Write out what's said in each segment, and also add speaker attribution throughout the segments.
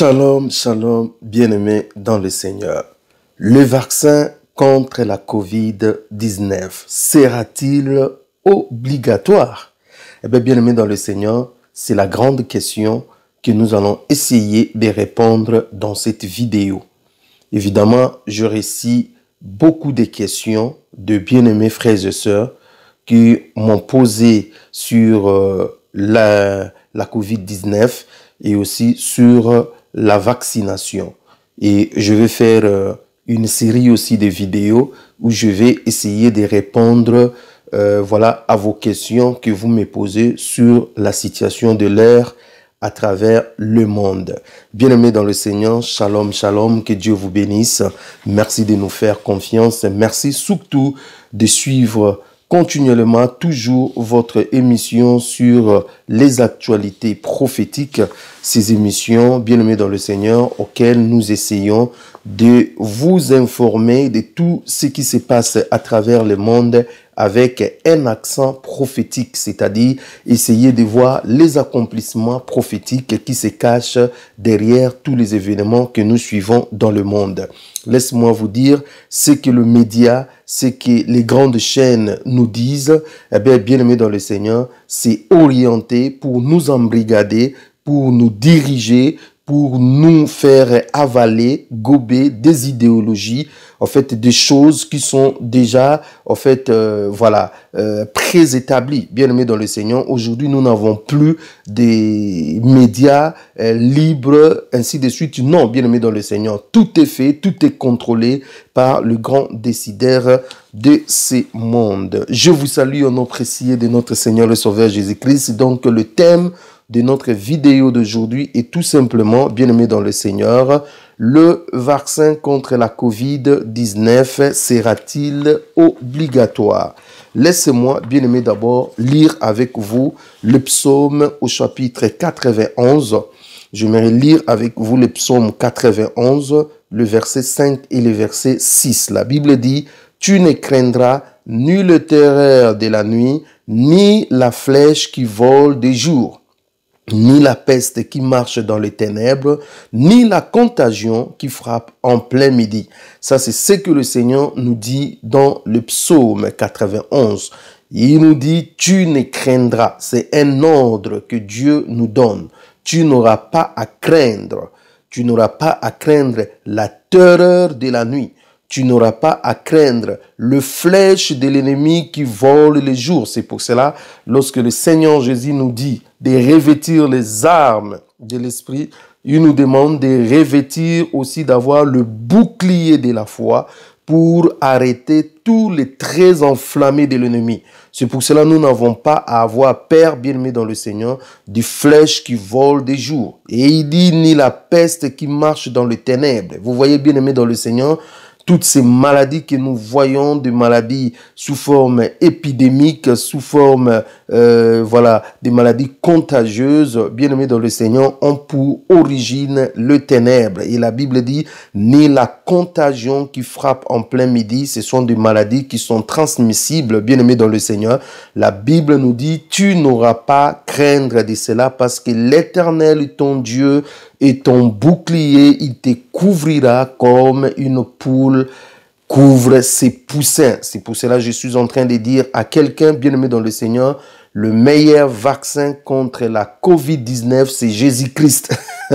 Speaker 1: Shalom, shalom, bien-aimés dans le Seigneur. Le vaccin contre la COVID-19 sera-t-il obligatoire Eh bien, bien-aimés dans le Seigneur, c'est la grande question que nous allons essayer de répondre dans cette vidéo. Évidemment, je récite beaucoup de questions de bien-aimés frères et sœurs qui m'ont posé sur euh, la, la COVID-19 et aussi sur euh, la vaccination. Et je vais faire euh, une série aussi de vidéos où je vais essayer de répondre euh, voilà, à vos questions que vous me posez sur la situation de l'air à travers le monde. Bien-aimés dans le Seigneur, shalom, shalom, que Dieu vous bénisse. Merci de nous faire confiance. Merci surtout de suivre continuellement toujours votre émission sur les actualités prophétiques, ces émissions bien aimées dans le Seigneur auxquelles nous essayons de vous informer de tout ce qui se passe à travers le monde avec un accent prophétique, c'est-à-dire essayer de voir les accomplissements prophétiques qui se cachent derrière tous les événements que nous suivons dans le monde. Laisse-moi vous dire ce que le média, ce que les grandes chaînes nous disent. Eh bien, bien aimé dans le Seigneur, c'est orienté pour nous embrigader, pour nous diriger, pour nous faire avaler, gober des idéologies, en fait, des choses qui sont déjà, en fait, euh, voilà, très euh, préétablies. Bien aimé dans le Seigneur, aujourd'hui, nous n'avons plus des médias euh, libres, ainsi de suite. Non, bien aimé dans le Seigneur, tout est fait, tout est contrôlé par le grand décideur de ces mondes. Je vous salue en nom précieux de notre Seigneur le Sauveur Jésus-Christ. Donc, le thème de notre vidéo d'aujourd'hui est tout simplement, bien aimé dans le Seigneur, le vaccin contre la COVID-19 sera-t-il obligatoire Laissez-moi, bien aimé, d'abord lire avec vous le psaume au chapitre 91. J'aimerais lire avec vous le psaume 91, le verset 5 et le verset 6. La Bible dit, Tu ne craindras le terreur de la nuit, ni la flèche qui vole des jours ni la peste qui marche dans les ténèbres, ni la contagion qui frappe en plein midi. Ça, c'est ce que le Seigneur nous dit dans le psaume 91. Il nous dit, tu ne craindras. C'est un ordre que Dieu nous donne. Tu n'auras pas à craindre. Tu n'auras pas à craindre la terreur de la nuit, tu n'auras pas à craindre le flèche de l'ennemi qui vole les jours. C'est pour cela, lorsque le Seigneur Jésus nous dit de revêtir les armes de l'Esprit, il nous demande de revêtir aussi d'avoir le bouclier de la foi pour arrêter tous les traits enflammés de l'ennemi. C'est pour cela nous n'avons pas à avoir peur, bien-aimé dans le Seigneur, des flèches qui vole des jours. Et il dit, ni la peste qui marche dans les ténèbres. Vous voyez, bien-aimé dans le Seigneur, toutes ces maladies que nous voyons, des maladies sous forme épidémique, sous forme, euh, voilà, des maladies contagieuses, bien aimés dans le Seigneur, ont pour origine le ténèbre. Et la Bible dit, ni la contagion qui frappe en plein midi, ce sont des maladies qui sont transmissibles, bien aimé dans le Seigneur. La Bible nous dit, tu n'auras pas craindre de cela parce que l'éternel ton Dieu est ton bouclier, il te couvrira comme une poule couvre ses poussins. C'est pour cela je suis en train de dire à quelqu'un bien-aimé dans le Seigneur, le meilleur vaccin contre la COVID-19, c'est Jésus-Christ.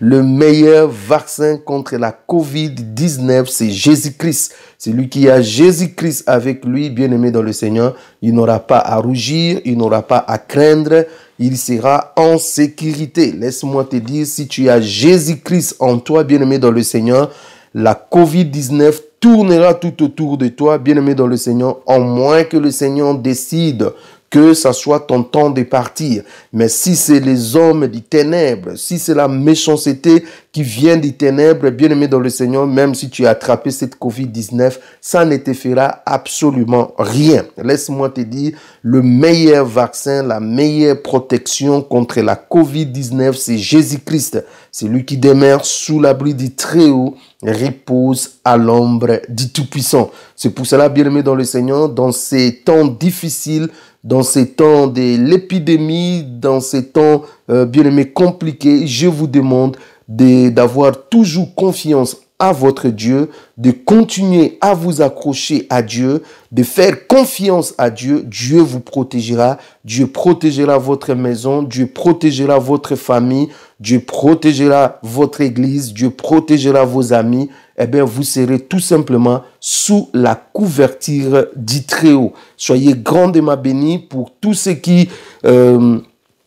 Speaker 1: le meilleur vaccin contre la COVID-19, c'est Jésus-Christ. Celui qui a Jésus-Christ avec lui, bien-aimé dans le Seigneur, il n'aura pas à rougir, il n'aura pas à craindre, il sera en sécurité. Laisse-moi te dire, si tu as Jésus-Christ en toi, bien-aimé dans le Seigneur, la COVID-19 tournera tout autour de toi, bien-aimé dans le Seigneur, en moins que le Seigneur décide que ça soit ton temps de partir. Mais si c'est les hommes des ténèbres, si c'est la méchanceté qui vient des ténèbres, bien-aimé dans le Seigneur, même si tu as attrapé cette COVID-19, ça ne te fera absolument rien. Laisse-moi te dire, le meilleur vaccin, la meilleure protection contre la COVID-19, c'est Jésus-Christ lui qui demeure sous l'abri du Très-Haut repose à l'ombre du Tout-Puissant. C'est pour cela, bien-aimé dans le Seigneur, dans ces temps difficiles, dans ces temps de l'épidémie, dans ces temps, euh, bien aimés compliqués, je vous demande d'avoir toujours confiance à votre Dieu, de continuer à vous accrocher à Dieu, de faire confiance à Dieu. Dieu vous protégera, Dieu protégera votre maison, Dieu protégera votre famille, Dieu protégera votre église, Dieu protégera vos amis, eh bien, vous serez tout simplement sous la couverture du Très-Haut. Soyez grandement bénis pour tous ceux qui euh,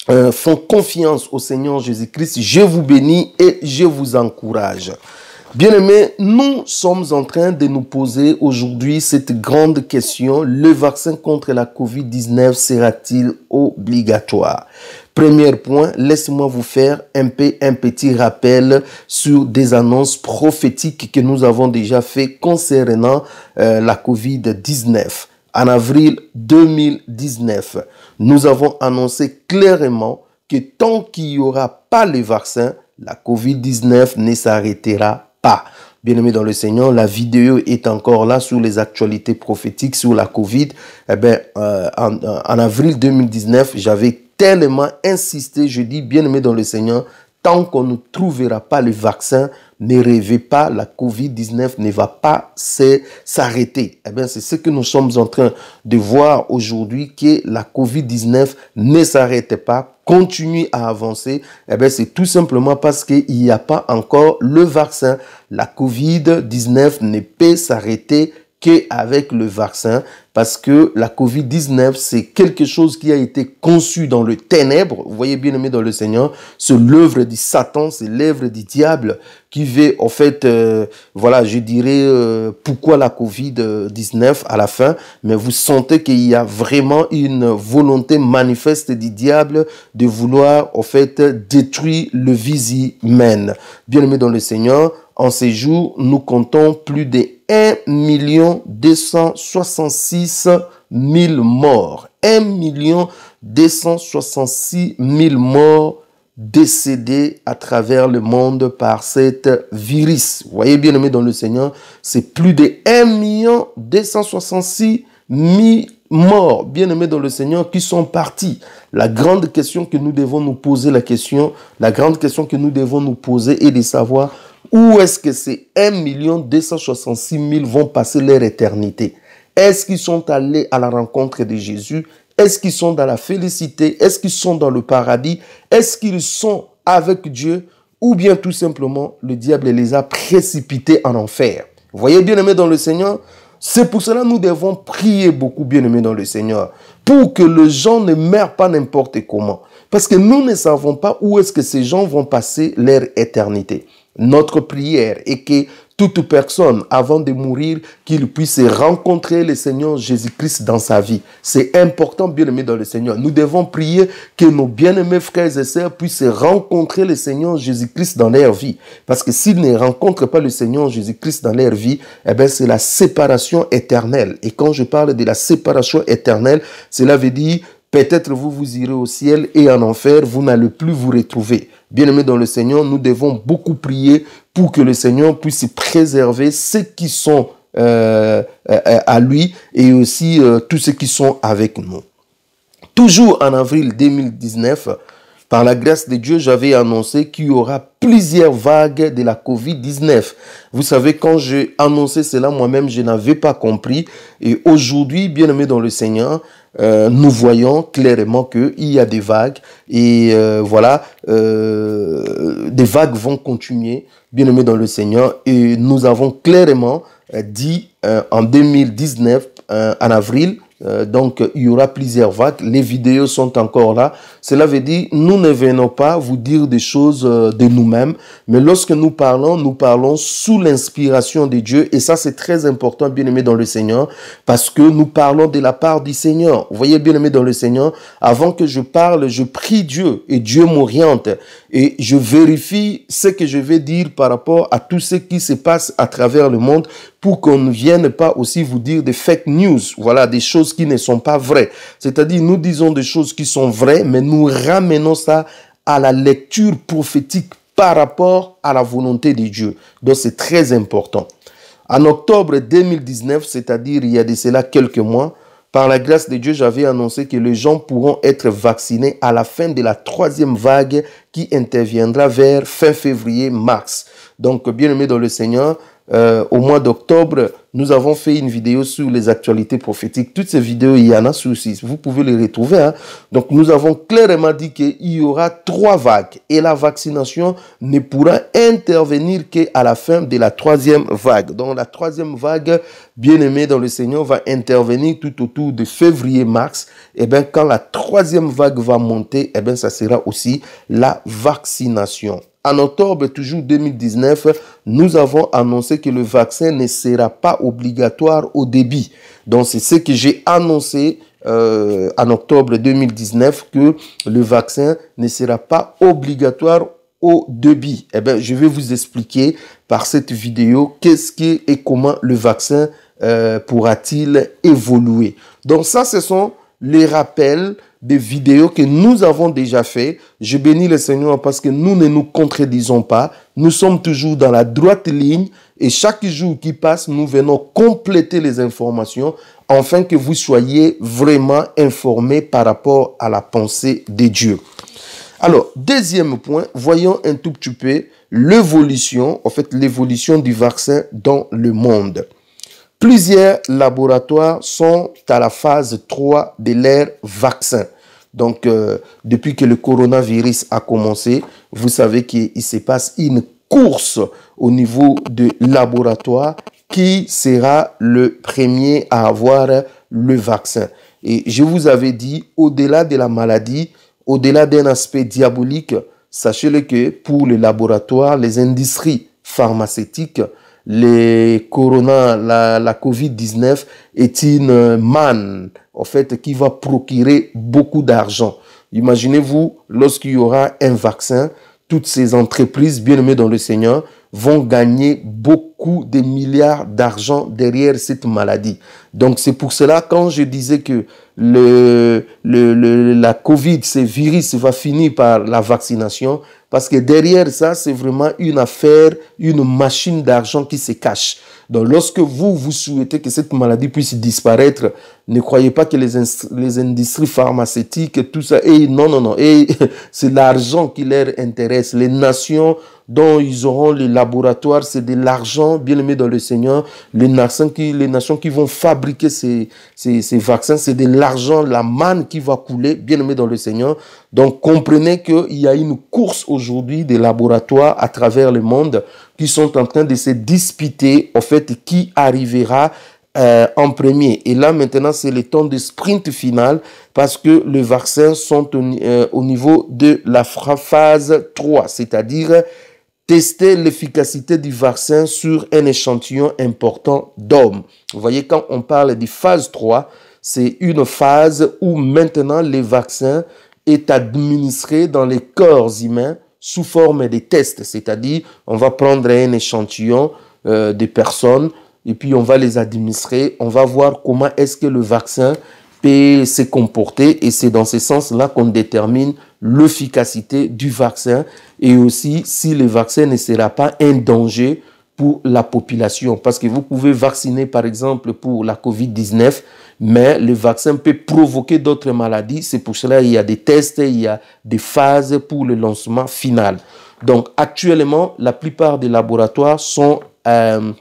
Speaker 1: euh, font confiance au Seigneur Jésus-Christ. Je vous bénis et je vous encourage. Bien-aimés, nous sommes en train de nous poser aujourd'hui cette grande question. Le vaccin contre la COVID-19 sera-t-il obligatoire Premier point, laisse-moi vous faire un, petit rappel sur des annonces prophétiques que nous avons déjà fait concernant euh, la COVID-19. En avril 2019, nous avons annoncé clairement que tant qu'il n'y aura pas le vaccin, la COVID-19 ne s'arrêtera pas. bien aimé dans le Seigneur, la vidéo est encore là sur les actualités prophétiques sur la COVID. Eh ben, euh, en avril 2019, j'avais tellement insisté, je dis, bien-aimé dans le Seigneur, tant qu'on ne trouvera pas le vaccin, ne rêvez pas, la COVID-19 ne va pas s'arrêter. Eh bien, c'est ce que nous sommes en train de voir aujourd'hui, que la COVID-19 ne s'arrête pas, continue à avancer. Eh bien, c'est tout simplement parce qu'il n'y a pas encore le vaccin. La COVID-19 ne peut s'arrêter avec le vaccin, parce que la COVID-19, c'est quelque chose qui a été conçu dans le ténèbre, vous voyez bien aimé dans le Seigneur, c'est l'œuvre du Satan, c'est l'œuvre du diable qui veut, en fait, euh, voilà, je dirais, euh, pourquoi la COVID-19 à la fin, mais vous sentez qu'il y a vraiment une volonté manifeste du diable de vouloir, en fait, détruire le visi men. Bien aimé dans le Seigneur, en ces jours, nous comptons plus de 1 266 000 morts. 1 266 000 morts décédés à travers le monde par cette virus. Vous voyez bien aimé dans le Seigneur, c'est plus de 1 266 000 morts, bien aimés dans le Seigneur, qui sont partis. La grande question que nous devons nous poser, la question, la grande question que nous devons nous poser est de savoir où est-ce que ces 1 266 000 vont passer leur éternité Est-ce qu'ils sont allés à la rencontre de Jésus Est-ce qu'ils sont dans la félicité Est-ce qu'ils sont dans le paradis Est-ce qu'ils sont avec Dieu Ou bien tout simplement, le diable les a précipités en enfer Voyez, bien-aimés dans le Seigneur, c'est pour cela que nous devons prier beaucoup, bien-aimés dans le Seigneur, pour que les gens ne meurent pas n'importe comment. Parce que nous ne savons pas où est-ce que ces gens vont passer leur éternité. Notre prière est que toute personne, avant de mourir, qu'il puisse rencontrer le Seigneur Jésus-Christ dans sa vie. C'est important, bien-aimé dans le Seigneur. Nous devons prier que nos bien-aimés frères et sœurs puissent rencontrer le Seigneur Jésus-Christ dans leur vie. Parce que s'ils ne rencontrent pas le Seigneur Jésus-Christ dans leur vie, eh bien, c'est la séparation éternelle. Et quand je parle de la séparation éternelle, cela veut dire Peut-être vous vous irez au ciel et en enfer, vous n'allez plus vous retrouver. Bien-aimés dans le Seigneur, nous devons beaucoup prier pour que le Seigneur puisse préserver ceux qui sont euh, euh, à lui et aussi euh, tous ceux qui sont avec nous. Toujours en avril 2019, par la grâce de Dieu, j'avais annoncé qu'il y aura plusieurs vagues de la COVID-19. Vous savez, quand j'ai annoncé cela moi-même, je n'avais pas compris. Et aujourd'hui, bien aimé dans le Seigneur, euh, nous voyons clairement qu'il y a des vagues et euh, voilà, euh, des vagues vont continuer, bien aimé dans le Seigneur, et nous avons clairement dit en 2019, en avril, euh, donc, il y aura plusieurs vagues. Les vidéos sont encore là. Cela veut dire, nous ne venons pas vous dire des choses euh, de nous-mêmes, mais lorsque nous parlons, nous parlons sous l'inspiration de Dieu. Et ça, c'est très important, bien aimé dans le Seigneur, parce que nous parlons de la part du Seigneur. Vous voyez, bien aimé dans le Seigneur, avant que je parle, je prie Dieu et Dieu m'oriente et je vérifie ce que je vais dire par rapport à tout ce qui se passe à travers le monde pour qu'on ne vienne pas aussi vous dire des fake news. Voilà, des choses qui ne sont pas vraies. C'est-à-dire, nous disons des choses qui sont vraies, mais nous ramenons ça à la lecture prophétique par rapport à la volonté de Dieu. Donc, c'est très important. En octobre 2019, c'est-à-dire il y a de cela quelques mois, par la grâce de Dieu, j'avais annoncé que les gens pourront être vaccinés à la fin de la troisième vague qui interviendra vers fin février-mars. Donc, bien aimé dans le Seigneur, euh, au mois d'octobre, nous avons fait une vidéo sur les actualités prophétiques. Toutes ces vidéos, il y en a sur six. Vous pouvez les retrouver. Hein. Donc, nous avons clairement dit qu'il y aura trois vagues et la vaccination ne pourra intervenir qu'à la fin de la troisième vague. Donc, la troisième vague, bien aimée dans le Seigneur, va intervenir tout autour de février-mars. Et eh bien, quand la troisième vague va monter, et eh bien, ça sera aussi la vaccination. En octobre toujours 2019, nous avons annoncé que le vaccin ne sera pas obligatoire au débit. Donc c'est ce que j'ai annoncé euh, en octobre 2019 que le vaccin ne sera pas obligatoire au débit. Eh bien, je vais vous expliquer par cette vidéo qu'est-ce qui et comment le vaccin euh, pourra-t-il évoluer. Donc ça, ce sont les rappels des vidéos que nous avons déjà fait. Je bénis le Seigneur parce que nous ne nous contredisons pas. Nous sommes toujours dans la droite ligne et chaque jour qui passe, nous venons compléter les informations afin que vous soyez vraiment informés par rapport à la pensée des dieux. Alors, deuxième point, voyons un tout petit peu l'évolution, en fait, l'évolution du vaccin dans le monde. Plusieurs laboratoires sont à la phase 3 de leur vaccin. Donc, euh, depuis que le coronavirus a commencé, vous savez qu'il se passe une course au niveau de laboratoire qui sera le premier à avoir le vaccin. Et je vous avais dit, au-delà de la maladie, au-delà d'un aspect diabolique, sachez-le que pour les laboratoires, les industries pharmaceutiques, les corona, la, Covid-19 est une euh, manne, en fait, qui va procurer beaucoup d'argent. Imaginez-vous, lorsqu'il y aura un vaccin, toutes ces entreprises bien-aimées dans le Seigneur vont gagner beaucoup de milliards d'argent derrière cette maladie. Donc c'est pour cela quand je disais que le, la COVID, ce virus va finir par la vaccination, parce que derrière ça, c'est vraiment une affaire, une machine d'argent qui se cache. Donc lorsque vous, vous souhaitez que cette maladie puisse disparaître, ne croyez pas que les, les industries pharmaceutiques, tout ça, et non, non, non, et c'est l'argent qui leur intéresse. Les nations dont ils auront les laboratoires, c'est de l'argent bien aimé dans le Seigneur. Les nations qui, les nations qui vont fabriquer ces, vaccins, c'est de l'argent, la manne qui va couler, bien aimé dans le Seigneur. Donc comprenez qu'il y a une course aujourd'hui des laboratoires à travers le monde qui sont en train de se disputer, au fait, qui arrivera euh, en premier. Et là, maintenant, c'est le temps de sprint final parce que les vaccins sont euh, au, niveau de la phase 3, c'est-à-dire tester l'efficacité du vaccin sur un échantillon important d'hommes. Vous voyez, quand on parle de phase 3, c'est une phase où maintenant les vaccins est administré dans les corps humains sous forme de tests, c'est-à-dire on va prendre un échantillon euh, de des personnes et puis on va les administrer, on va voir comment est-ce que le vaccin peut se comporter et c'est dans ce sens-là qu'on détermine l'efficacité du vaccin et aussi si le vaccin ne sera pas un danger pour la population. Parce que vous pouvez vacciner, par exemple, pour la COVID-19, mais le vaccin peut provoquer d'autres maladies. C'est pour cela qu'il y a des tests, il y a des phases pour le lancement final. Donc, actuellement, la plupart des laboratoires sont euh,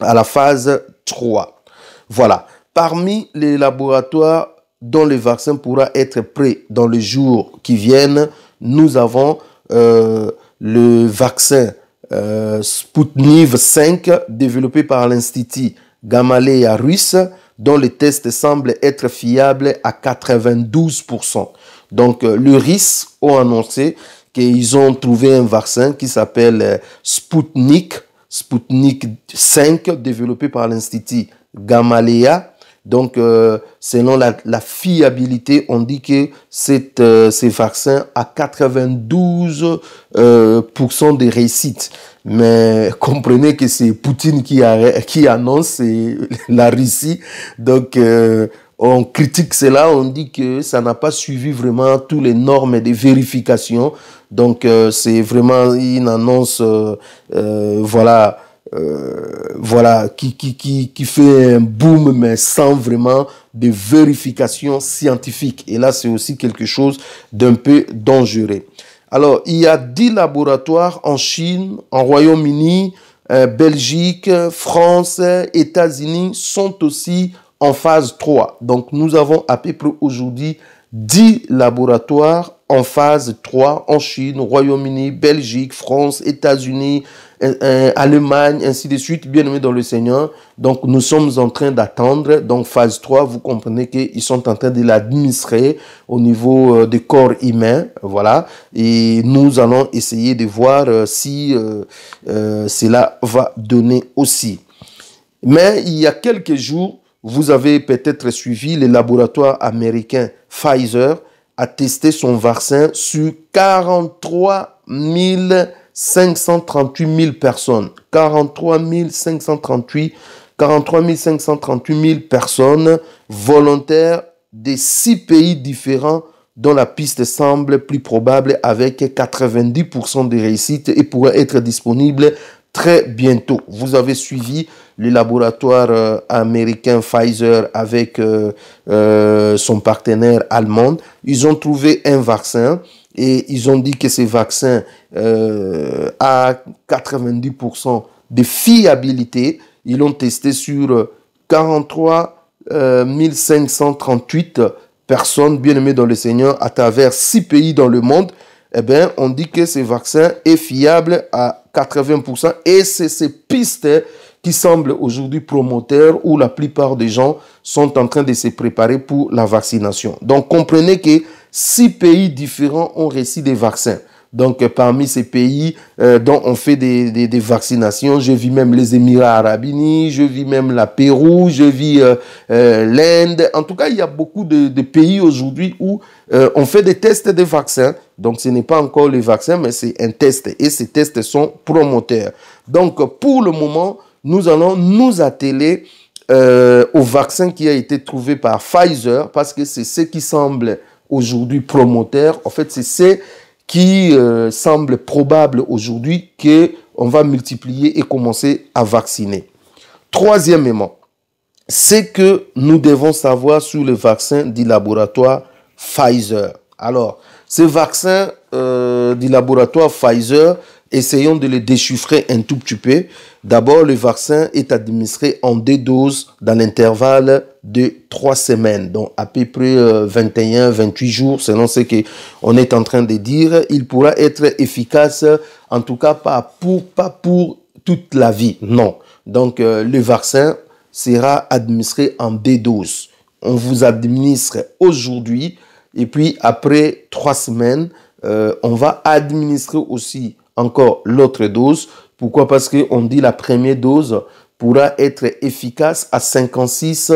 Speaker 1: à la phase 3. Voilà. Parmi les laboratoires dont le vaccin pourra être prêt dans les jours qui viennent, nous avons euh, le vaccin euh, Sputnik 5 développé par l'Institut Gamaleya russe dont les tests semblent être fiables à 92%. Donc euh, le RIS ont annoncé qu'ils ont trouvé un vaccin qui s'appelle euh, Sputnik Sputnik 5 développé par l'Institut Gamaleya. Donc, euh, selon la, fiabilité, on dit que cette, euh, ces vaccins à 92% de réussite. Mais comprenez que c'est Poutine qui, qui annonce la Russie. Donc, euh, on critique cela, on dit que ça n'a pas suivi vraiment toutes les normes de vérification. Donc euh, c'est vraiment une annonce, euh, euh, voilà, qui, qui, qui, fait un boom, mais sans vraiment de vérification scientifique. Et là, c'est aussi quelque chose d'un peu dangereux. Alors, il y a 10 laboratoires en Chine, en Royaume-Uni, Belgique, France, États-Unis sont aussi en phase 3. Donc, nous avons à peu près aujourd'hui 10 laboratoires en phase 3 en Chine, Royaume-Uni, Belgique, France, États-Unis, euh, euh, Allemagne, ainsi de suite, bien aimé dans le Seigneur. Donc nous sommes en train d'attendre. Donc phase 3, vous comprenez qu'ils sont en train de l'administrer au niveau euh, des corps humains. Voilà. Et nous allons essayer de voir si cela va donner aussi. Mais il y a quelques jours, vous avez peut-être suivi les laboratoires américains Pfizer a testé son vaccin sur 43 538 000 personnes. 43 538, 43 000 personnes volontaires de six pays différents dont la piste semble plus probable avec 90% de réussite et pourrait être disponible très bientôt. Vous avez suivi le laboratoire euh, américain Pfizer avec euh, euh, son partenaire allemand. Ils ont trouvé un vaccin et ils ont dit que ce vaccin a 90% de fiabilité. Ils l'ont testé sur 43 538 personnes bien aimées dans le Seigneur à travers six pays dans le monde eh bien, on dit que ce vaccin est fiable à 80% et c'est ces pistes qui semblent aujourd'hui promoteurs où la plupart des gens sont en train de se préparer pour la vaccination. Donc comprenez que six pays différents ont réussi des vaccins donc euh, parmi ces pays euh, dont on fait des, des, vaccinations, je vis même les Émirats arabes unis, je vis même la Pérou, je vis euh, l'Inde. En tout cas, il y a beaucoup de, pays aujourd'hui où on fait des tests de vaccins. Donc ce n'est pas encore le vaccin, mais c'est un test et ces tests sont promoteurs. Donc pour le moment, nous allons nous atteler au vaccin qui a été trouvé par Pfizer parce que c'est ce qui semble aujourd'hui promoteur. En fait, c'est qui euh, semble probable aujourd'hui qu'on va multiplier et commencer à vacciner. Troisièmement, c'est que nous devons savoir sur le vaccin du laboratoire Pfizer. Alors, ce vaccin euh, du laboratoire Pfizer, Essayons de les déchiffrer un tout petit peu. D'abord, le vaccin est administré en deux doses dans l'intervalle de trois semaines, donc à peu près 21-28 euh, jours, selon ce qu'on est en train de dire. Il pourra être efficace, en tout cas pas pour, pas pour toute la vie, non. Donc, euh, le vaccin sera administré en deux doses. On vous administre aujourd'hui et puis après trois semaines, euh, on va administrer aussi encore l'autre dose. Pourquoi Parce qu'on dit la première dose pourra être efficace à 56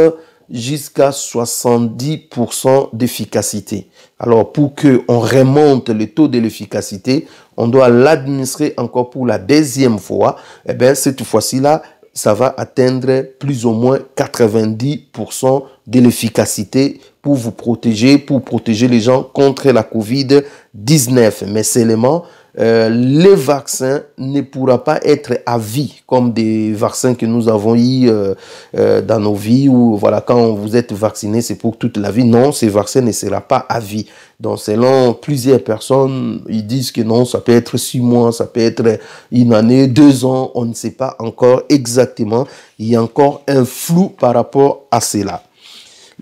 Speaker 1: jusqu'à 70% d'efficacité. Alors pour que on remonte le taux de l'efficacité, on doit l'administrer encore pour la deuxième fois. Eh bien cette fois-ci là, ça va atteindre plus ou moins 90% de l'efficacité pour vous protéger, pour protéger les gens contre la COVID-19, mais seulement euh, les le vaccin ne pourra pas être à vie, comme des vaccins que nous avons eu euh, euh, dans nos vies, où voilà, quand vous êtes vacciné, c'est pour toute la vie. Non, ces vaccins ne sera pas à vie. Donc, selon plusieurs personnes, ils disent que non, ça peut être six mois, ça peut être une année, deux ans, on ne sait pas encore exactement. Il y a encore un flou par rapport à cela.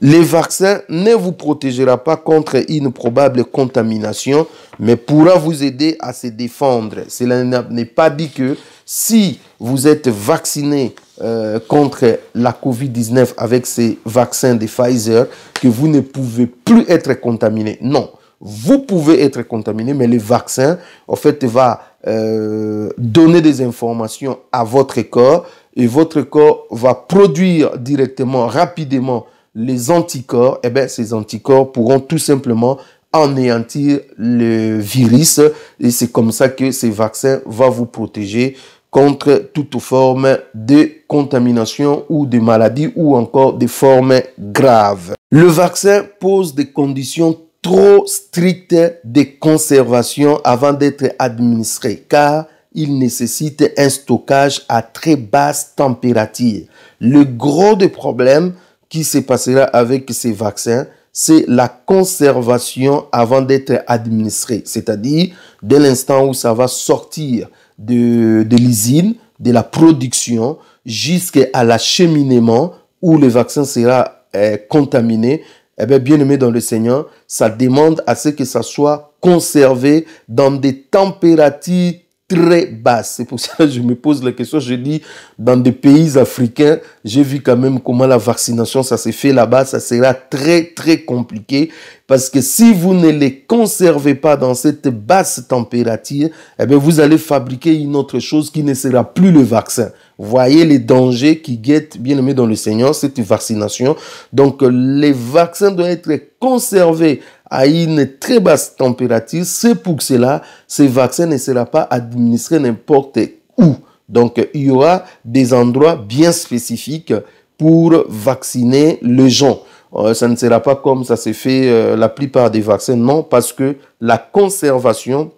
Speaker 1: Les vaccins ne vous protégera pas contre une probable contamination, mais pourra vous aider à se défendre. Cela n'est pas dit que si vous êtes vacciné euh, contre la COVID-19 avec ces vaccins de Pfizer, que vous ne pouvez plus être contaminé. Non, vous pouvez être contaminé, mais le vaccin, en fait, va euh, donner des informations à votre corps et votre corps va produire directement, rapidement, les anticorps, eh bien, ces anticorps pourront tout simplement anéantir le virus. Et c'est comme ça que ces vaccins va vous protéger contre toute forme de contamination ou de maladie ou encore des formes graves. Le vaccin pose des conditions trop strictes de conservation avant d'être administré car il nécessite un stockage à très basse température. Le gros des problèmes, qui se passera avec ces vaccins, c'est la conservation avant d'être administré, c'est-à-dire dès l'instant où ça va sortir de, l'usine, de la production, jusqu'à l'acheminement où le vaccin sera euh, contaminé. Eh bien, bien aimé dans le Seigneur, ça demande à ce que ça soit conservé dans des températures très basse. C'est pour ça que je me pose la question. Je dis, dans des pays africains, j'ai vu quand même comment la vaccination, ça s'est fait là-bas. Ça sera très, très compliqué. Parce que si vous ne les conservez pas dans cette basse température, eh bien, vous allez fabriquer une autre chose qui ne sera plus le vaccin. Voyez les dangers qui guettent, bien aimé dans le Seigneur, cette vaccination. Donc, euh, les vaccins doivent être conservés à une très basse température. C'est pour cela, ces vaccins ne sera pas administré n'importe où. Donc, il y aura des endroits bien spécifiques pour vacciner les gens. Euh, ça ne sera pas comme ça s'est fait euh, la plupart des vaccins, non, parce que la conservation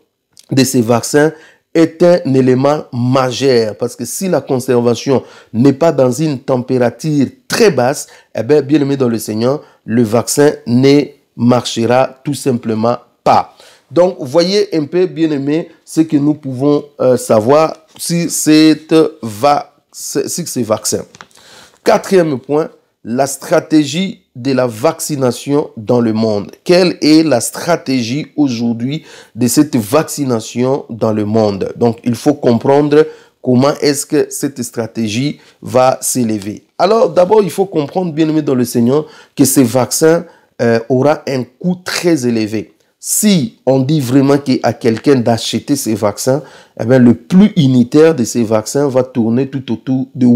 Speaker 1: de ces vaccins un élément majeur parce que si la conservation n'est pas dans une température très basse, eh bien, bien aimé dans le Seigneur, le vaccin ne marchera tout simplement pas. Donc, voyez un peu, bien aimé, ce que nous pouvons euh, savoir si c'est va sur ce vaccin. Quatrième point, la stratégie de la vaccination dans le monde. Quelle est la stratégie aujourd'hui de cette vaccination dans le monde Donc, il faut comprendre comment est-ce que cette stratégie va s'élever. Alors, d'abord, il faut comprendre, bien aimé dans le Seigneur, que ce vaccin euh, aura un coût très élevé. Si on dit vraiment que à quelqu'un d'acheter ces vaccins, eh le plus unitaire de ces vaccins va tourner tout autour de,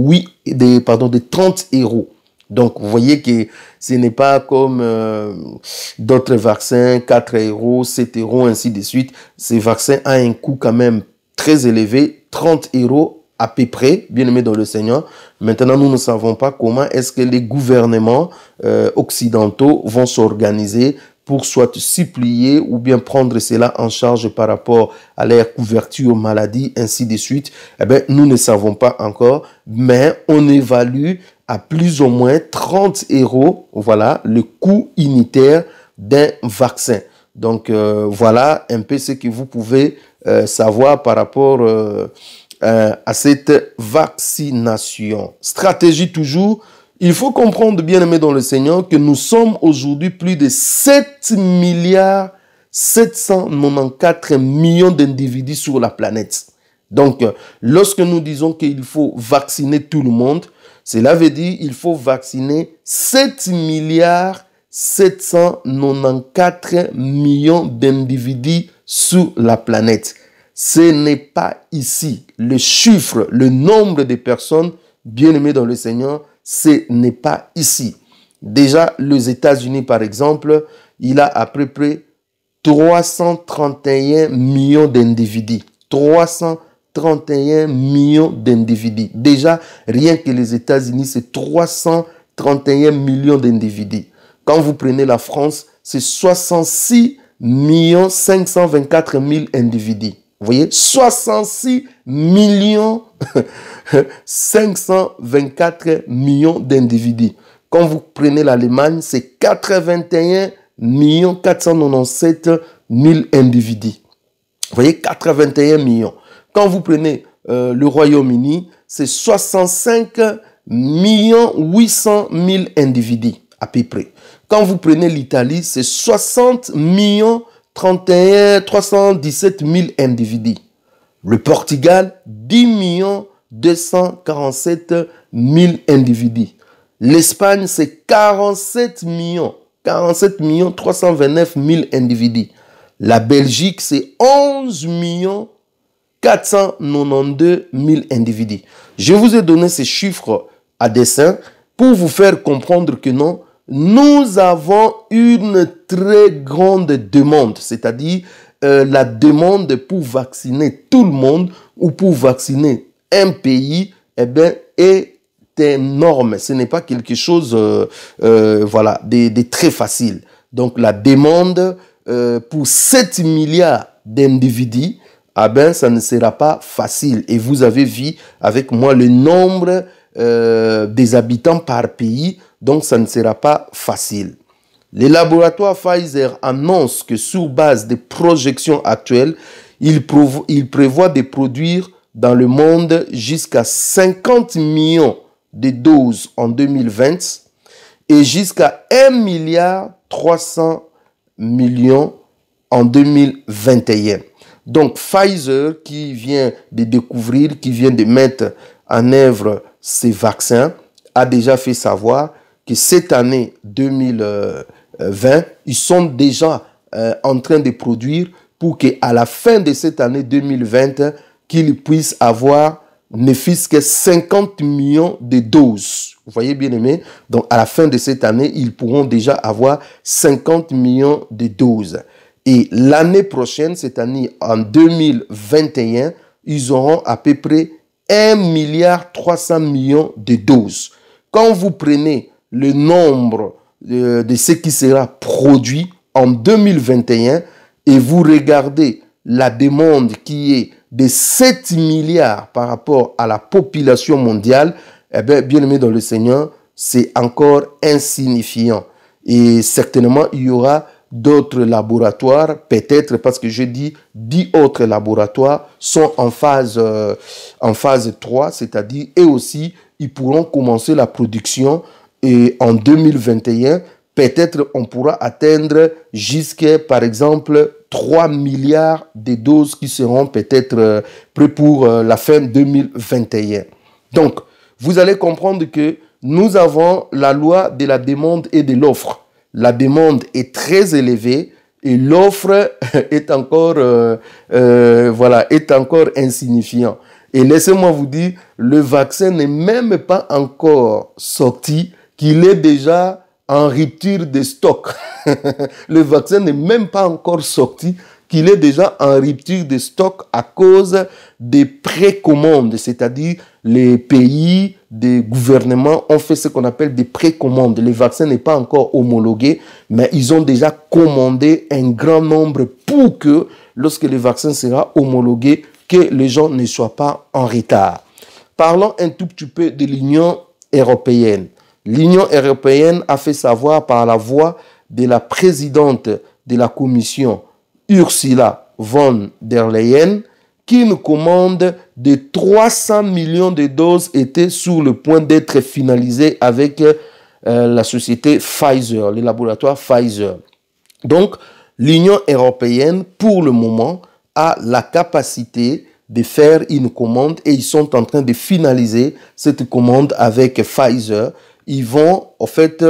Speaker 1: de 30 euros. Donc, vous voyez que ce n'est pas comme euh, d'autres vaccins, 4 euros, 7 euros, ainsi de suite. Ces vaccins ont un coût quand même très élevé, 30 euros à peu près, bien aimé dans le Seigneur. Maintenant, nous ne savons pas comment est-ce que les gouvernements euh, occidentaux vont s'organiser pour soit supplier ou bien prendre cela en charge par rapport à leur couverture maladie, ainsi de suite, eh bien, nous ne savons pas encore, mais on évalue à plus ou moins 30 euros, voilà, le coût unitaire d'un vaccin. Donc euh, voilà un peu ce que vous pouvez euh, savoir par rapport euh, à cette vaccination. Stratégie toujours. Il faut comprendre, bien aimé dans le Seigneur, que nous sommes aujourd'hui plus de 7 milliards 794 millions d'individus sur la planète. Donc, lorsque nous disons qu'il faut vacciner tout le monde, cela veut dire qu'il faut vacciner 7 milliards millions d'individus sur la planète. Ce n'est pas ici. Le chiffre, le nombre de personnes bien-aimées dans le Seigneur, ce n'est pas ici. Déjà, les États-Unis, par exemple, il a à peu près 331 millions d'individus. 331 31 millions d'individus. Déjà, rien que les États-Unis, c'est 331 millions d'individus. Quand vous prenez la France, c'est 66 millions 524 000 individus. Vous voyez, 66 millions 524 millions d'individus. Quand vous prenez l'Allemagne, c'est 81 millions 497 000 individus. Vous voyez, 81 millions. Quand vous prenez euh, le Royaume-Uni, c'est 65 800 000 individus à peu près. Quand vous prenez l'Italie, c'est 60 millions 31 317 000 individus. Le Portugal, 10 millions 247 000 individus. L'Espagne, c'est 47 millions, 47 millions 329 000 individus. La Belgique, c'est 11 millions 492 000 individus. Je vous ai donné ces chiffres à dessein pour vous faire comprendre que non, nous avons une très grande demande, c'est-à-dire euh, la demande pour vacciner tout le monde ou pour vacciner un pays, eh est énorme. Ce n'est pas quelque chose, euh, euh, voilà, de, très facile. Donc la demande pour 7 milliards d'individus, ah ben ça ne sera pas facile. Et vous avez vu avec moi le nombre euh, des habitants par pays, donc ça ne sera pas facile. Les laboratoires Pfizer annoncent que sur base des projections actuelles, ils, prévoient de produire dans le monde jusqu'à 50 millions de doses en 2020 et jusqu'à 1 milliard 300 millions en 2021. Donc Pfizer, qui vient de découvrir, qui vient de mettre en œuvre ces vaccins, a déjà fait savoir que cette année 2020, ils sont déjà euh, en train de produire pour qu'à la fin de cette année 2020, qu'ils puissent avoir ne fût que 50 millions de doses. Vous voyez bien aimé Donc à la fin de cette année, ils pourront déjà avoir 50 millions de doses. Et l'année prochaine, cette année, en 2021, ils auront à peu près 1 milliard 300 millions de doses. Quand vous prenez le nombre euh, de, ce qui sera produit en 2021 et vous regardez la demande qui est de 7 milliards par rapport à la population mondiale, eh bien, bien aimé dans le Seigneur, c'est encore insignifiant. Et certainement, il y aura d'autres laboratoires, peut-être parce que je dis dix autres laboratoires sont en phase, euh, en phase 3, c'est-à-dire, et aussi, ils pourront commencer la production et en 2021, peut-être on pourra atteindre jusqu'à, par exemple, 3 milliards de doses qui seront peut-être euh, prêts pour euh, la fin 2021. Donc, vous allez comprendre que nous avons la loi de la demande et de l'offre la demande est très élevée et l'offre est encore, euh, euh, voilà, est encore insignifiant. Et laissez-moi vous dire, le vaccin n'est même pas encore sorti, qu'il est déjà en rupture de stock. le vaccin n'est même pas encore sorti qu'il est déjà en rupture de stock à cause des précommandes, c'est-à-dire les pays, des gouvernements ont fait ce qu'on appelle des précommandes. Les vaccins n'est pas encore homologué, mais ils ont déjà commandé un grand nombre pour que lorsque le vaccin sera homologué, que les gens ne soient pas en retard. Parlons un tout petit peu de l'Union européenne. L'Union européenne a fait savoir par la voix de la présidente de la Commission, Ursula von der Leyen qui nous commande de 300 millions de doses était sur le point d'être finalisée avec euh, la société Pfizer, le laboratoire Pfizer. Donc, l'Union européenne, pour le moment, a la capacité de faire une commande et ils sont en train de finaliser cette commande avec Pfizer. Ils vont, en fait,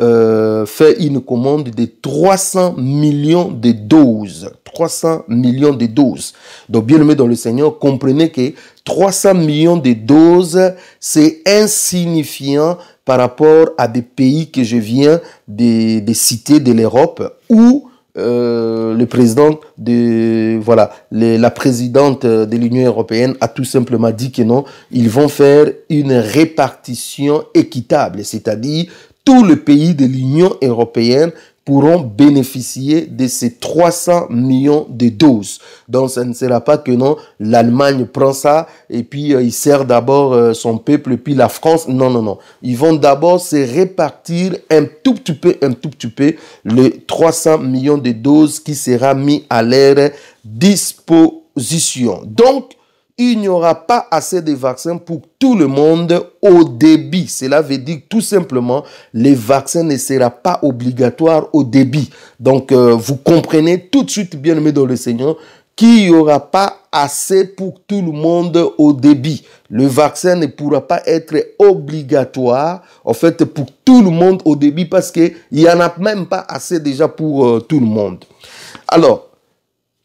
Speaker 1: euh, fait une commande de 300 millions de doses. 300 millions de doses. Donc, bien aimé dans le Seigneur, comprenez que 300 millions de doses, c'est insignifiant par rapport à des pays que je viens de, citer de l'Europe où euh, le président de voilà la présidente de l'Union européenne a tout simplement dit que non ils vont faire une répartition équitable c'est-à-dire tous les pays de l'Union européenne pourront bénéficier de ces 300 millions de doses. Donc, ça ne sera pas que non, l'Allemagne prend ça et puis euh, il sert d'abord euh, son peuple, puis la France. Non, non, non. Ils vont d'abord se répartir un tout petit peu, un tout petit peu, les 300 millions de doses qui sera mis à leur disposition. Donc, il n'y aura pas assez de vaccins pour tout le monde au débit. Cela veut dire tout simplement, les vaccins ne sera pas obligatoire au débit. Donc, euh, vous comprenez tout de suite, bien aimé dans le Seigneur, qu'il n'y aura pas assez pour tout le monde au débit. Le vaccin ne pourra pas être obligatoire, en fait, pour tout le monde au débit, parce qu'il n'y en a même pas assez déjà pour euh, tout le monde. Alors,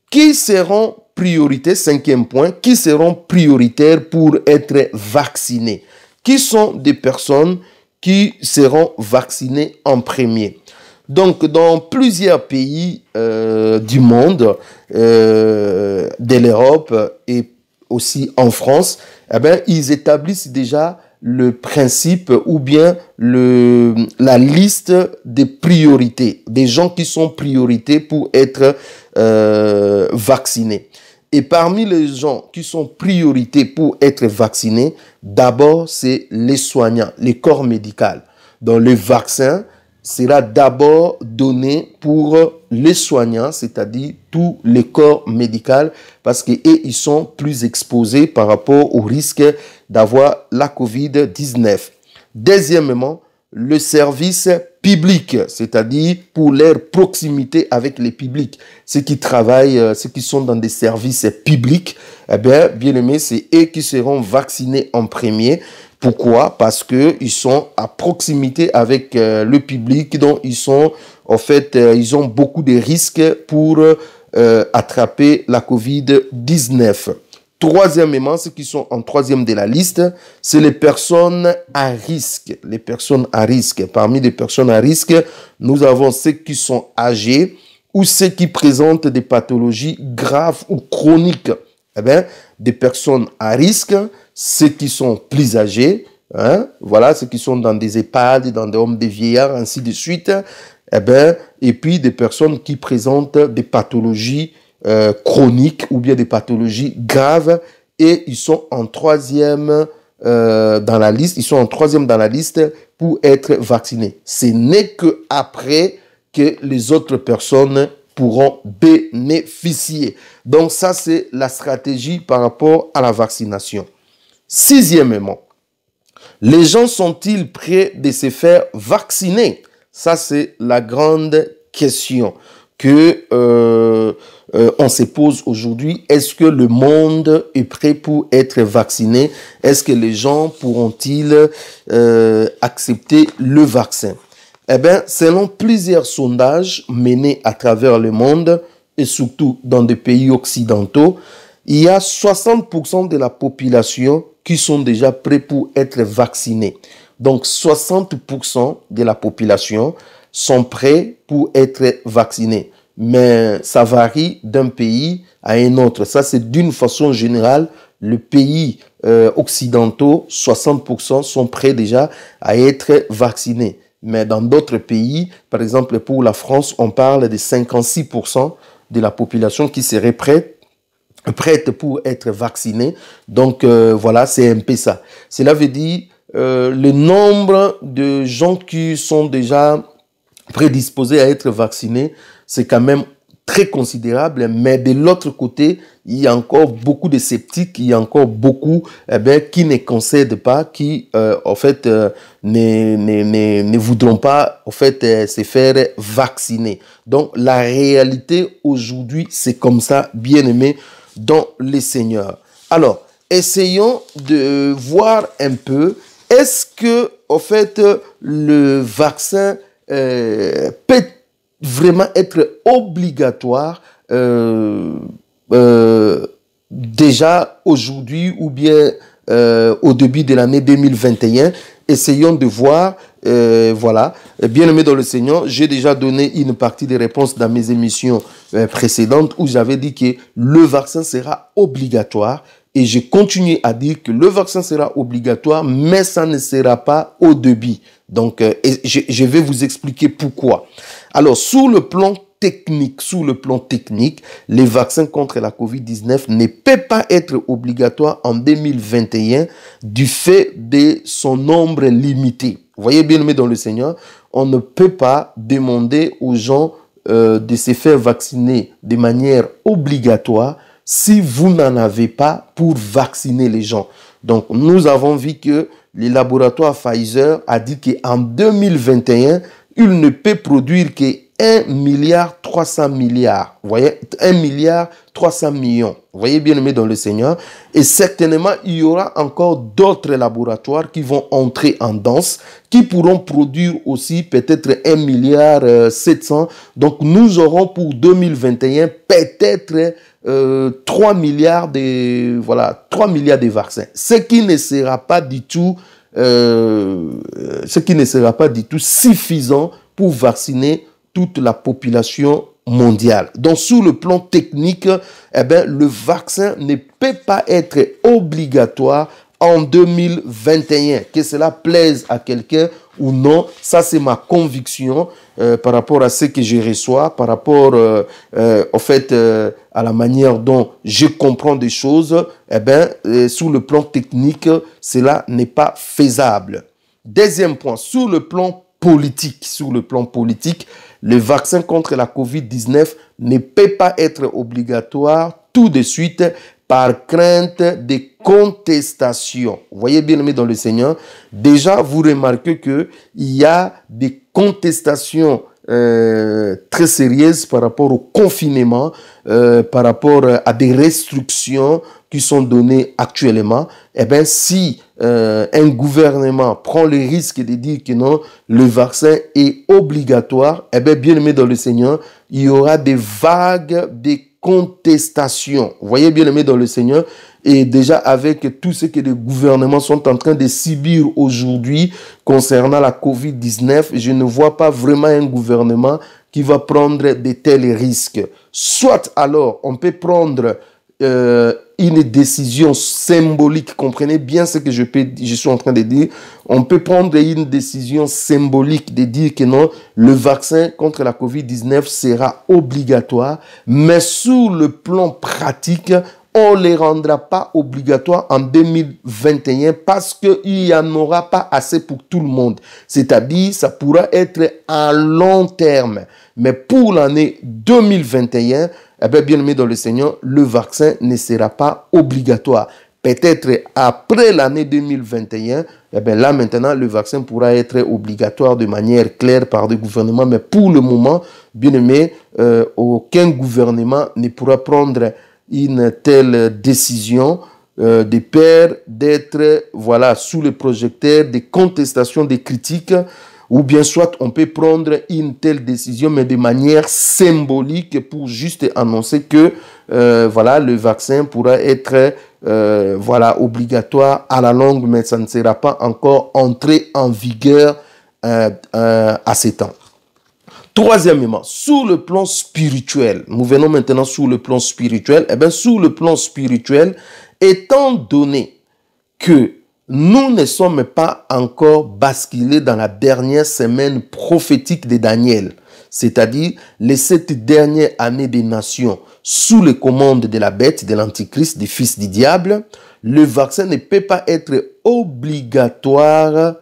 Speaker 1: qui seront priorité, cinquième point, qui seront prioritaires pour être vaccinés. Qui sont des personnes qui seront vaccinées en premier. Donc, dans plusieurs pays euh, du monde, euh, de l'Europe et aussi en France, eh ben, ils établissent déjà le principe ou bien la liste des priorités, des gens qui sont priorités pour être euh, vaccinés. Et parmi les gens qui sont priorités pour être vaccinés, d'abord, c'est les soignants, les corps médicaux. Donc, le vaccin sera d'abord donné pour les soignants, c'est-à-dire tous les corps médicaux, parce qu'ils sont plus exposés par rapport au risque d'avoir la COVID-19. Deuxièmement, le service public, c'est-à-dire pour leur proximité avec les publics. Ceux qui travaillent, euh, ceux qui sont dans des services publics, eh bien, bien aimé, c'est eux qui seront vaccinés en premier. Pourquoi Parce que ils sont à proximité avec euh, le public, donc ils sont, en fait, euh, ils ont beaucoup de risques pour attraper la COVID-19. Troisièmement, ceux qui sont en troisième de la liste, c'est les personnes à risque. Les personnes à risque. Parmi les personnes à risque, nous avons ceux qui sont âgés ou ceux qui présentent des pathologies graves ou chroniques. Eh bien, des personnes à risque, ceux qui sont plus âgés, hein, voilà, ceux qui sont dans des EHPAD, dans des hommes des vieillards, ainsi de suite. Eh bien, et puis des personnes qui présentent des pathologies euh, chroniques ou bien des pathologies graves. Et ils sont en troisième euh, dans la liste. Ils sont en troisième dans la liste pour être vaccinés. Ce n'est que après que les autres personnes pourront bénéficier. Donc ça, c'est la stratégie par rapport à la vaccination. Sixièmement, les gens sont-ils prêts de se faire vacciner Ça, c'est la grande question que euh, euh, on se pose aujourd'hui. Est-ce que le monde est prêt pour être vacciné Est-ce que les gens pourront-ils euh, accepter le vaccin Eh bien, selon plusieurs sondages menés à travers le monde et surtout dans des pays occidentaux, il y a 60% de la population qui sont déjà prêts pour être vaccinés. Donc 60% de la population sont prêts pour être vaccinés. Mais ça varie d'un pays à un autre. Ça, c'est d'une façon générale, le pays euh, occidentaux, 60% sont prêts déjà à être vaccinés. Mais dans d'autres pays, par exemple pour la France, on parle de 56% de la population qui serait prête prête pour être vaccinée. Donc euh, voilà, c'est un peu ça. Cela veut dire euh, le nombre de gens qui sont déjà prédisposés à être vaccinés, c'est quand même très considérable, mais de l'autre côté, il y a encore beaucoup de sceptiques, il y a encore beaucoup eh ben, qui ne concèdent pas, qui euh, en fait euh, ne, ne, ne, voudront pas en fait euh, se faire vacciner. Donc la réalité aujourd'hui, c'est comme ça, bien aimé dans les seigneurs. Alors, essayons de voir un peu, est-ce que en fait le vaccin euh, peut vraiment être obligatoire euh, euh, déjà aujourd'hui ou bien au début de l'année 2021. Essayons de voir voilà. Bien aimé dans le Seigneur, j'ai déjà donné une partie des réponses dans mes émissions précédentes où j'avais dit que le vaccin sera obligatoire et j'ai continué à dire que le vaccin sera obligatoire, mais ça ne sera pas au débit. Donc, euh, je, vais vous expliquer pourquoi. Alors, sous le plan technique, sous le plan technique, les vaccins contre la COVID-19 ne peuvent pas être obligatoires en 2021 du fait de son nombre limité. Vous voyez bien, mais dans le Seigneur, on ne peut pas demander aux gens euh, de se faire vacciner de manière obligatoire si vous n'en avez pas pour vacciner les gens. Donc, nous avons vu que le laboratoire Pfizer a dit qu'en 2021, il ne peut produire que 1 milliard 300 milliards. Vous voyez, 1 milliard 300 millions. Vous voyez bien aimé dans le Seigneur. Et certainement, il y aura encore d'autres laboratoires qui vont entrer en danse, qui pourront produire aussi peut-être 1 milliard 700. Euh, Donc, nous aurons pour 2021 peut-être 3 euh, milliards de voilà 3 milliards de vaccins ce qui ne sera pas du tout euh, euh, ce qui ne sera pas du tout suffisant pour vacciner toute la population mondiale. Donc sous le plan technique, eh bien, le vaccin ne peut pas être obligatoire en 2021. Que cela plaise à quelqu'un ou non, ça c'est ma conviction euh, par rapport à ce que je reçois, par rapport euh, euh, au fait à la manière dont je comprends des choses. Eh bien, sur le plan technique, cela n'est pas faisable. Deuxième point, sur le plan politique, sur le plan politique, le vaccin contre la COVID-19 ne peut pas être obligatoire tout de suite, par crainte des contestations. Vous voyez bien aimé dans le Seigneur, déjà vous remarquez que il y a des contestations euh, très sérieuses par rapport au confinement, euh, par rapport à des restrictions qui sont données actuellement. Eh bien, si euh, un gouvernement prend le risque de dire que non, le vaccin est obligatoire, eh bien, bien aimé dans le Seigneur, il y aura des vagues de contestation. Voyez bien aimé dans le Seigneur, et déjà avec tout ce que les gouvernements sont en train de subir aujourd'hui concernant la COVID-19, je ne vois pas vraiment un gouvernement qui va prendre de tels risques. Soit alors, on peut prendre euh, une décision symbolique. Comprenez bien ce que je, peux, je suis en train de dire. On peut prendre une décision symbolique de dire que non, le vaccin contre la COVID-19 sera obligatoire, mais sous le plan pratique, on ne les rendra pas obligatoires en 2021 parce qu'il n'y en aura pas assez pour tout le monde. C'est-à-dire, ça pourra être à long terme. Mais pour l'année 2021, eh bien, bien aimé dans le Seigneur, le vaccin ne sera pas obligatoire. Peut-être après l'année 2021, eh bien, là maintenant, le vaccin pourra être obligatoire de manière claire par le gouvernement. Mais pour le moment, bien aimé, euh, aucun gouvernement ne pourra prendre une telle décision euh, des d'être voilà sous le projecteur des contestations, des critiques, ou bien soit on peut prendre une telle décision mais de manière symbolique pour juste annoncer que euh, voilà le vaccin pourra être euh, voilà obligatoire à la longue mais ça ne sera pas encore entré en vigueur euh, à ces temps. Troisièmement, sous le plan spirituel, nous venons maintenant sur le plan spirituel, et eh bien sur le plan spirituel, étant donné que nous ne sommes pas encore basculés dans la dernière semaine prophétique de Daniel, c'est-à-dire les sept dernières années des nations sous les commandes de la bête, de l'antichrist, des fils du diable, le vaccin ne peut pas être obligatoire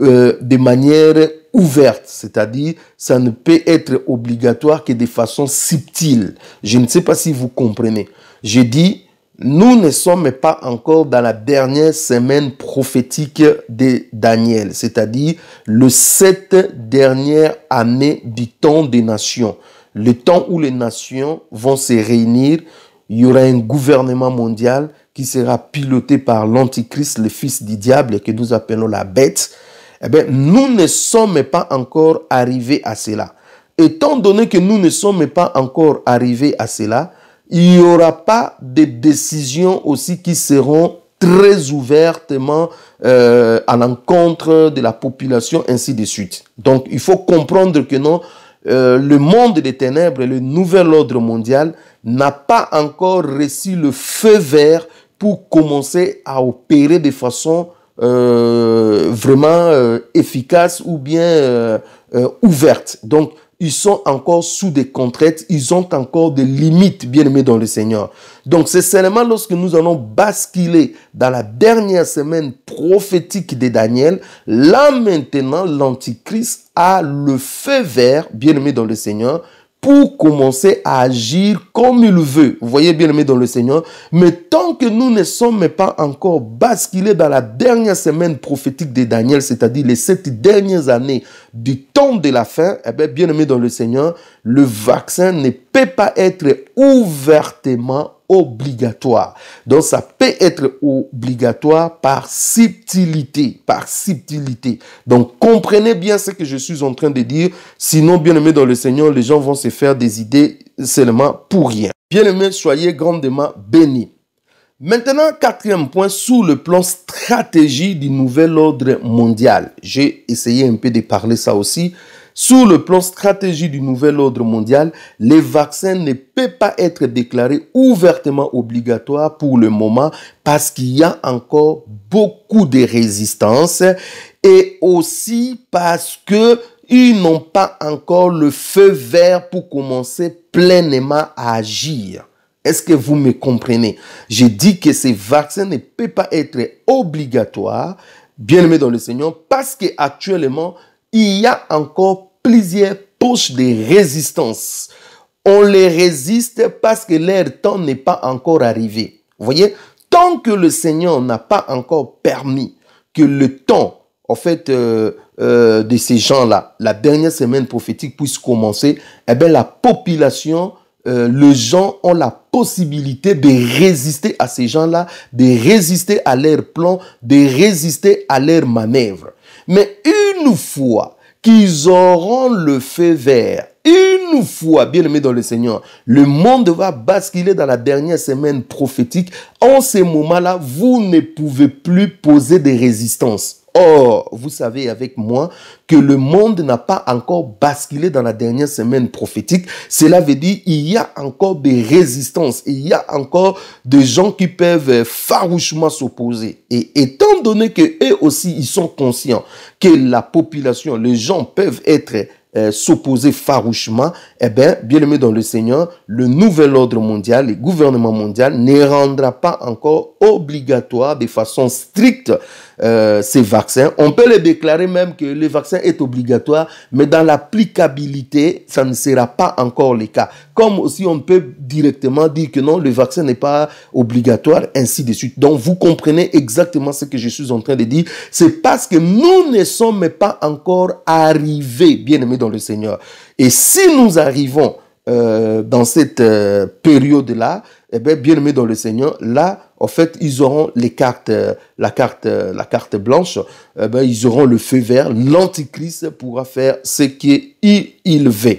Speaker 1: euh, de manière ouverte, c'est-à-dire ça ne peut être obligatoire que de façon subtile. Je ne sais pas si vous comprenez. J'ai dit, nous ne sommes pas encore dans la dernière semaine prophétique de Daniel, c'est-à-dire le sept dernières années du temps des nations, le temps où les nations vont se réunir. Il y aura un gouvernement mondial qui sera piloté par l'Antichrist, le fils du diable, que nous appelons la bête eh bien, nous ne sommes pas encore arrivés à cela. Étant donné que nous ne sommes pas encore arrivés à cela, il n'y aura pas de décisions aussi qui seront très ouvertement euh, à l'encontre de la population, ainsi de suite. Donc, il faut comprendre que non, euh, le monde des ténèbres le nouvel ordre mondial n'a pas encore reçu le feu vert pour commencer à opérer de façon euh, vraiment euh, efficaces ou bien euh, euh, ouverte. Donc, ils sont encore sous des contraintes, ils ont encore des limites, bien aimés dans le Seigneur. Donc c'est seulement lorsque nous allons basculer dans la dernière semaine prophétique de Daniel, là maintenant l'Antichrist a le feu vert, bien aimé dans le Seigneur, pour commencer à agir comme il veut. Vous voyez bien aimé dans le Seigneur. Mais tant que nous ne sommes pas encore basculés dans la dernière semaine prophétique de Daniel, c'est-à-dire les sept dernières années du temps de la fin, eh bien, bien aimé dans le Seigneur, le vaccin ne peut pas être ouvertement obligatoire. Donc ça peut être obligatoire par subtilité, par subtilité. Donc comprenez bien ce que je suis en train de dire, sinon bien aimé dans le Seigneur, les gens vont se faire des idées seulement pour rien. Bien aimé, soyez grandement bénis. Maintenant, quatrième point, sous le plan stratégie du nouvel ordre mondial. J'ai essayé un peu de parler ça aussi. Sous le plan stratégique du nouvel ordre mondial, les vaccins ne peuvent pas être déclarés ouvertement obligatoires pour le moment parce qu'il y a encore beaucoup de résistance et aussi parce que ils n'ont pas encore le feu vert pour commencer pleinement à agir. Est-ce que vous me comprenez J'ai dit que ces vaccins ne peuvent pas être obligatoires, bien aimés dans le Seigneur, parce qu'actuellement, il y a encore plusieurs poches de résistance. On les résiste parce que leur temps n'est pas encore arrivé. Vous voyez, tant que le Seigneur n'a pas encore permis que le temps, en fait, euh, euh, de ces gens-là, la dernière semaine prophétique puisse commencer, eh bien, la population, euh, les gens ont la possibilité de résister à ces gens-là, de résister à leurs plans, de résister à leurs manœuvres. Mais une fois qu'ils auront le feu vert, une fois, bien aimé dans le Seigneur, le monde va basculer dans la dernière semaine prophétique. En ces moments-là, vous ne pouvez plus poser des résistances. Or, vous savez avec moi que le monde n'a pas encore basculé dans la dernière semaine prophétique. Cela veut dire il y a encore des résistances, il y a encore des gens qui peuvent farouchement s'opposer. Et étant donné que eux aussi ils sont conscients que la population, les gens peuvent être euh, s'opposer farouchement, eh bien, bien aimé dans le Seigneur, le nouvel ordre mondial, le gouvernement mondial ne rendra pas encore obligatoire de façon stricte euh, ces vaccins. On peut les déclarer même que le vaccin est obligatoire, mais dans l'applicabilité, ça ne sera pas encore le cas. Comme aussi on peut directement dire que non, le vaccin n'est pas obligatoire, ainsi de suite. Donc vous comprenez exactement ce que je suis en train de dire. C'est parce que nous ne sommes pas encore arrivés, bien aimés dans le Seigneur. Et si nous arrivons euh, dans cette euh, période-là, eh ben, bien, bien dans le Seigneur, là, en fait, ils auront les cartes, euh, la carte, la carte blanche. Eh ben, ils auront le feu vert. L'antichrist pourra faire ce qu'il veut.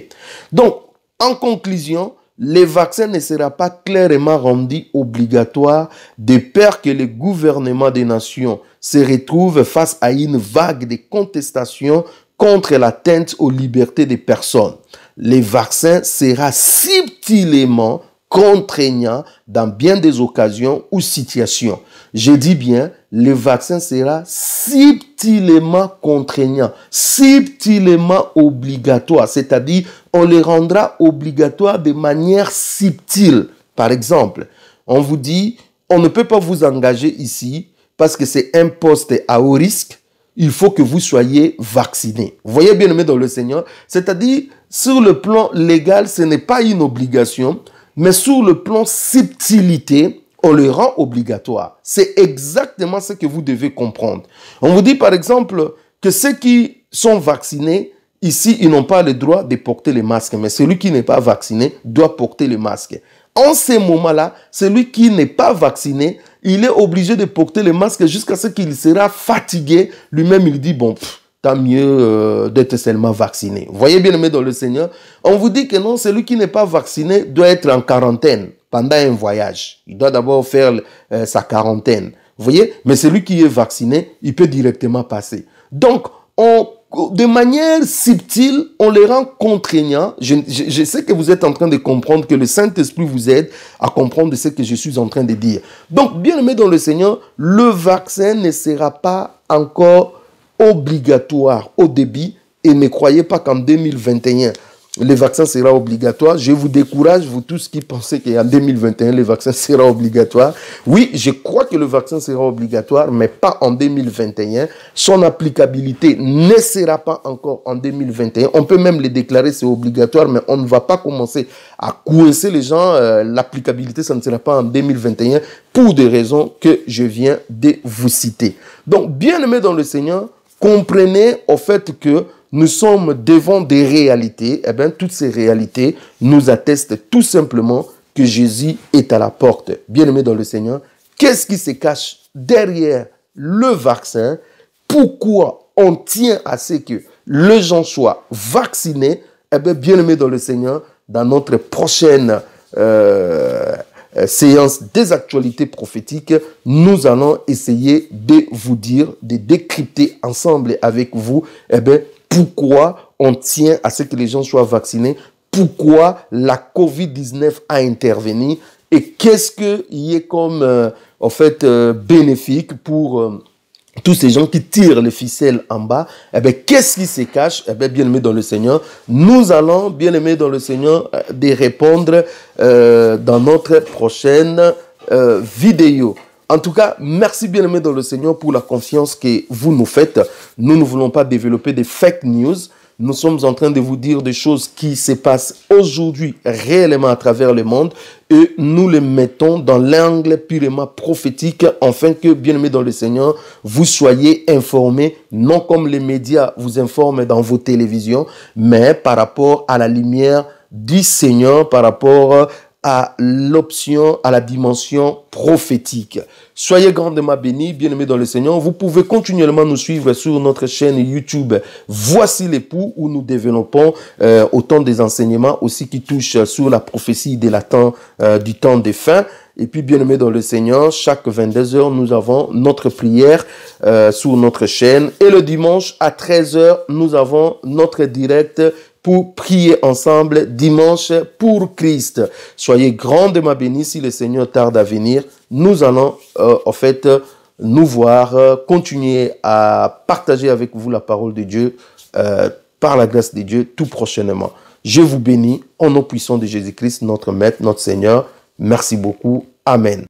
Speaker 1: Donc, en conclusion, les vaccins ne sera pas clairement rendu obligatoire de peur que les gouvernements des nations se retrouvent face à une vague de contestations contre l'atteinte aux libertés des personnes les vaccins sera subtilement contraignant dans bien des occasions ou situations. Je dis bien, les vaccins sera subtilement contraignant, subtilement obligatoire, c'est-à-dire on les rendra obligatoire de manière subtile. Par exemple, on vous dit, on ne peut pas vous engager ici parce que c'est un poste à haut risque, il faut que vous soyez vacciné. Vous voyez bien aimé dans le Seigneur, c'est-à-dire sur le plan légal, ce n'est pas une obligation, mais sur le plan subtilité, on le rend obligatoire. C'est exactement ce que vous devez comprendre. On vous dit par exemple que ceux qui sont vaccinés, ici, ils n'ont pas le droit de porter les masques, mais celui qui n'est pas vacciné doit porter le masque. En ces moments-là, celui qui n'est pas vacciné, il est obligé de porter le masque jusqu'à ce qu'il sera fatigué. Lui-même, il dit, bon, mieux euh, d'être seulement vacciné. Vous voyez bien aimé dans le Seigneur, on vous dit que non, celui qui n'est pas vacciné doit être en quarantaine pendant un voyage. Il doit d'abord faire euh, sa quarantaine. Vous voyez Mais celui qui est vacciné, il peut directement passer. Donc, on, de manière subtile, on les rend contraignants. Je, je, sais que vous êtes en train de comprendre, que le Saint-Esprit vous aide à comprendre ce que je suis en train de dire. Donc, bien aimé dans le Seigneur, le vaccin ne sera pas encore obligatoire au débit et ne croyez pas qu'en 2021, le vaccin sera obligatoire. Je vous décourage, vous tous qui pensez qu'en 2021, le vaccin sera obligatoire. Oui, je crois que le vaccin sera obligatoire, mais pas en 2021. Son applicabilité ne sera pas encore en 2021. On peut même le déclarer, c'est obligatoire, mais on ne va pas commencer à coincer les gens. Euh, l'applicabilité, ça ne sera pas en 2021 pour des raisons que je viens de vous citer. Donc, bien aimé dans le Seigneur, comprenez au fait que nous sommes devant des réalités, et eh bien, toutes ces réalités nous attestent tout simplement que Jésus est à la porte. Bien-aimé dans le Seigneur, qu'est-ce qui se cache derrière le vaccin Pourquoi on tient à ce que les gens soient vaccinés Eh bien, bien-aimé dans le Seigneur, dans notre prochaine euh, euh, séance des actualités prophétiques, nous allons essayer de vous dire, de décrypter ensemble avec vous, eh bien, pourquoi on tient à ce que les gens soient vaccinés, pourquoi la COVID-19 a intervenu et qu'est-ce qu'il y a comme, euh, en fait, euh, bénéfique pour tous ces gens qui tirent les ficelles en bas, eh bien, qu'est-ce qui se cache Eh bien, bien aimé dans le Seigneur, nous allons, bien aimé dans le Seigneur, euh, de répondre euh, dans notre prochaine euh, vidéo. En tout cas, merci bien aimé dans le Seigneur pour la confiance que vous nous faites. Nous ne voulons pas développer des fake news nous sommes en train de vous dire des choses qui se passent aujourd'hui réellement à travers le monde et nous les mettons dans l'angle purement prophétique afin que, bien aimé dans le Seigneur, vous soyez informés, non comme les médias vous informent dans vos télévisions, mais par rapport à la lumière du Seigneur, par rapport à l'option, à la dimension prophétique. Soyez grandement bénis, bien-aimés dans le Seigneur. Vous pouvez continuellement nous suivre sur notre chaîne YouTube. Voici les l'époux où nous développons euh, autant des enseignements aussi qui touchent sur la prophétie des latins euh, du temps des fins. Et puis, bien-aimés dans le Seigneur, chaque 22 heures, nous avons notre prière euh, sur notre chaîne. Et le dimanche, à 13 h nous avons notre direct pour prier ensemble dimanche pour Christ. Soyez grandement bénis si le Seigneur tarde à venir. Nous allons en euh, fait nous voir, euh, continuer à partager avec vous la parole de Dieu euh, par la grâce de Dieu tout prochainement. Je vous bénis en nom puissant de Jésus-Christ, notre Maître, notre Seigneur. Merci beaucoup. Amen.